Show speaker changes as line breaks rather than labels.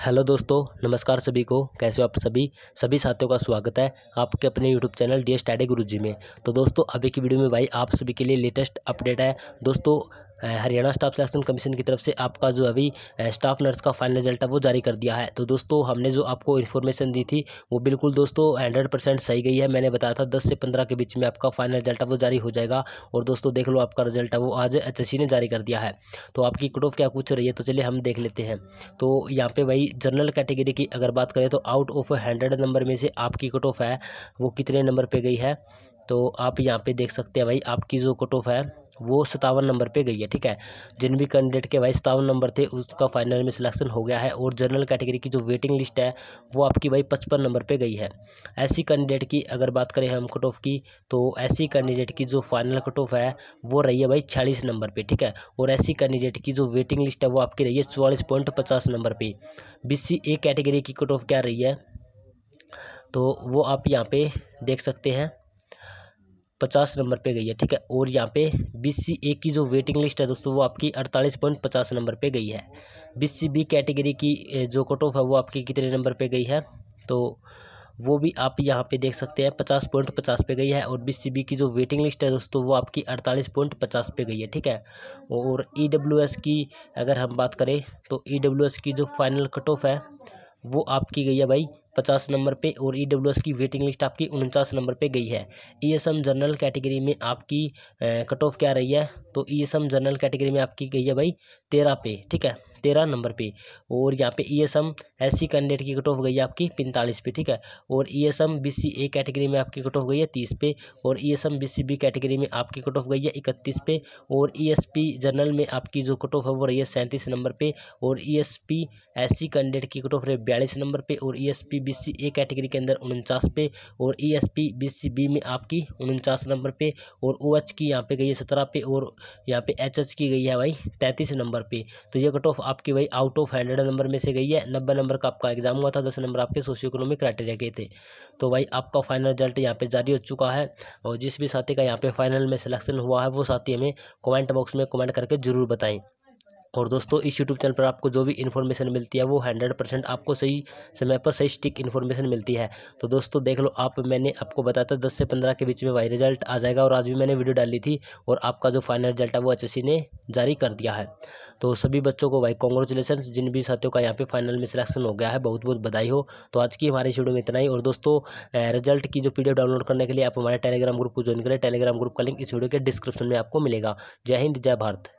hello दोस्तों नमस्कार सभी को कैसे हो आप सभी सभी साथियों का स्वागत है आपके अपने YouTube channel D S Tade Guru ji में तो दोस्तों अभी की वीडियो में भाई आप सभी के लिए लेटेस्ट अपडेट है दोस्तों हरियाणा स्टाफ सिलेक्शन कमीशन की तरफ से आपका जो अभी स्टाफ नर्स का फाइनल रिजल्ट है वो जारी कर दिया है तो दोस्तों हमने जो आपको इन्फॉर्मेशन दी थी वो बिल्कुल दोस्तों हंड्रेड परसेंट सही गई है मैंने बताया था दस से पंद्रह के बीच में आपका फाइनल रिजल्ट वो जारी हो जाएगा और दोस्तों देख लो आपका रिजल्ट है वो आज एच ने जारी कर दिया है तो आपकी कट ऑफ क्या कुछ रही है तो चलिए हम देख लेते हैं तो यहाँ पे भाई जनरल कैटेगरी की अगर बात करें तो आउट ऑफ हंड्रेड नंबर में से आपकी कट ऑफ है वो कितने नंबर पर गई है तो आप यहाँ पे देख सकते हैं भाई आपकी जो कट ऑफ है वो सतावन नंबर पे गई है ठीक है जिन भी कैंडिडेट के भाई सतावन नंबर थे उसका फाइनल में सिलेक्शन हो गया है और जनरल कैटेगरी की जो वेटिंग लिस्ट है वो आपकी भाई पचपन नंबर पे गई है ऐसी कैंडिडेट की अगर बात करें हम कट ऑफ की तो ऐसी कैंडिडेट की जो फाइनल कट ऑफ है वो रही है भाई छियालीस नंबर पर ठीक है और ऐसी कैंडिडेट की जो वेटिंग लिस्ट है वो आपकी रही है चौवालीस पॉइंट पचास नंबर पर बी सी ए कैटेगरी की कट ऑफ क्या रही है तो वो आप यहाँ पे देख सकते हैं पचास नंबर पे गई है ठीक है और यहाँ पे बी सी ए की जो वेटिंग लिस्ट है दोस्तों वो आपकी अड़तालीस पॉइंट पचास नंबर पे गई है बी सी बी कैटेगरी की जो कट ऑफ है वो आपकी कितने नंबर पे गई है तो वो भी आप यहाँ पे देख सकते हैं पचास पॉइंट पचास पे गई है और बी सी बी की जो वेटिंग लिस्ट है दोस्तों वो आपकी अड़तालीस पॉइंट पचास पे गई है ठीक है और ई डब्ल्यू एस की अगर हम बात करें तो ई डब्ल्यू एस की जो फाइनल कट ऑफ है वो आपकी गई है भाई पचास नंबर पे और ई e की वेटिंग लिस्ट आपकी उनचास नंबर पे गई है ई e जनरल कैटेगरी में आपकी कट ऑफ क्या रही है तो ई e जनरल कैटेगरी में आपकी गई है भाई तेरह पे ठीक है तेरह नंबर पे और यहाँ पे E S M S C candidate की कट ऑफ गई है आपकी पैंतालीस पे ठीक है और E S M B C A category में आपकी कट ऑफ गई है तीस पे और E S M B C B category में आपकी कट ऑफ गई है इकतीस पे और ई एस पी जनरल में आपकी जो कट ऑफ है वो रही है सैंतीस नंबर पे और E S P S C candidate की कट ऑफ रही है बयालीस नंबर पे और E S P B C A category के अंदर उनचास पे और E S P B C B में आपकी उनचास नंबर पे और ओ एच की यहाँ पे गई है सत्रह पे और यहाँ पे एच एच की गई है भाई तैंतीस नंबर पे तो ये कट ऑफ आपकी भाई आउट ऑफ हंड्रेड नंबर में से गई है नब्बे नंबर का आपका एग्जाम हुआ था दस नंबर आपके सोशियो इकोनॉमिक क्राइटेरिया के थे तो भाई आपका फाइनल रिजल्ट यहाँ पर जारी हो चुका है और जिस भी साथी का यहाँ पे फाइनल में सिलेक्शन हुआ है वो साथी हमें कॉमेंट बॉक्स में कॉमेंट करके जरूर बताएं और दोस्तों इस यूट्यूब चैनल पर आपको जो भी इन्फॉर्मेशन मिलती है वो हंड्रेड परसेंट आपको सही समय पर सही स्टिक इन्फॉर्मेशन मिलती है तो दोस्तों देख लो आप मैंने आपको बताया था दस से पंद्रह के बीच में वही रिजल्ट आ जाएगा और आज भी मैंने वीडियो डाली थी और आपका जो फाइनल रिजल्ट है वो एच ने जारी कर दिया है तो सभी बच्चों को भाई कॉन्ग्रेचुलेसन जिन भी साथियों का यहाँ पर फाइनल में सिलेक्शन हो गया है बहुत बहुत बधाई हो तो आज की हमारे वीडियो में इतना ही और दोस्तों रिजल्ट की जो पी डाउनलोड करने के लिए आप हमारे टेलीग्राम ग्रुप को ज्वाइन करें टेलीग्राम ग्रुप का लिंक इस वीडियो के डिस्क्रिप्शन में आपको मिलेगा जय हिंद जय भारत